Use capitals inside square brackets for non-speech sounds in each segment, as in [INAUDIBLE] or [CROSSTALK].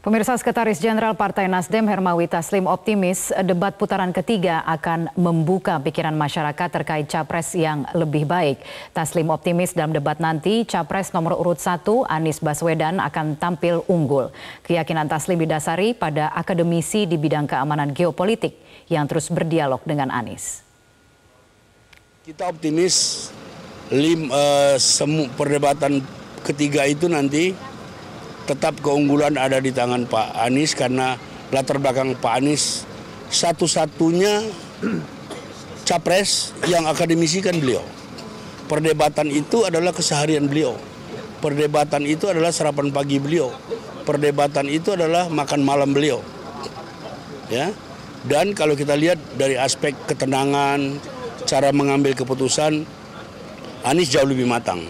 Pemirsa Sekretaris Jenderal Partai Nasdem Hermawi Taslim optimis debat putaran ketiga akan membuka pikiran masyarakat terkait capres yang lebih baik. Taslim optimis dalam debat nanti capres nomor urut satu Anies Baswedan akan tampil unggul. Keyakinan Taslim didasari pada akademisi di bidang keamanan geopolitik yang terus berdialog dengan Anies. Kita optimis lim, uh, eh, semu, perdebatan ketiga itu nanti tetap keunggulan ada di tangan Pak Anies karena latar belakang Pak Anies satu-satunya [CLEARS THROAT] capres yang akademisi kan beliau. Perdebatan itu adalah keseharian beliau. Perdebatan itu adalah sarapan pagi beliau. Perdebatan itu adalah makan malam beliau. Ya. Dan kalau kita lihat dari aspek ketenangan, cara mengambil keputusan, Anies jauh lebih matang.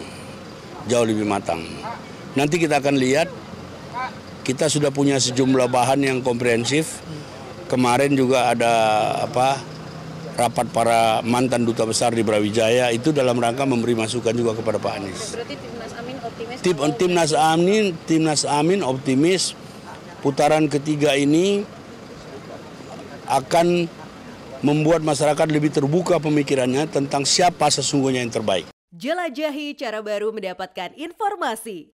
Jauh lebih matang. Nanti kita akan lihat kita sudah punya sejumlah bahan yang komprehensif. Kemarin juga ada apa rapat para mantan duta besar di Brawijaya itu dalam rangka memberi masukan juga kepada Pak Anies. Timnas Amin optimis. Tim, Timnas Amin, Timnas Amin optimis putaran ketiga ini akan membuat masyarakat lebih terbuka pemikirannya tentang siapa sesungguhnya yang terbaik. Jelajahi cara baru mendapatkan informasi.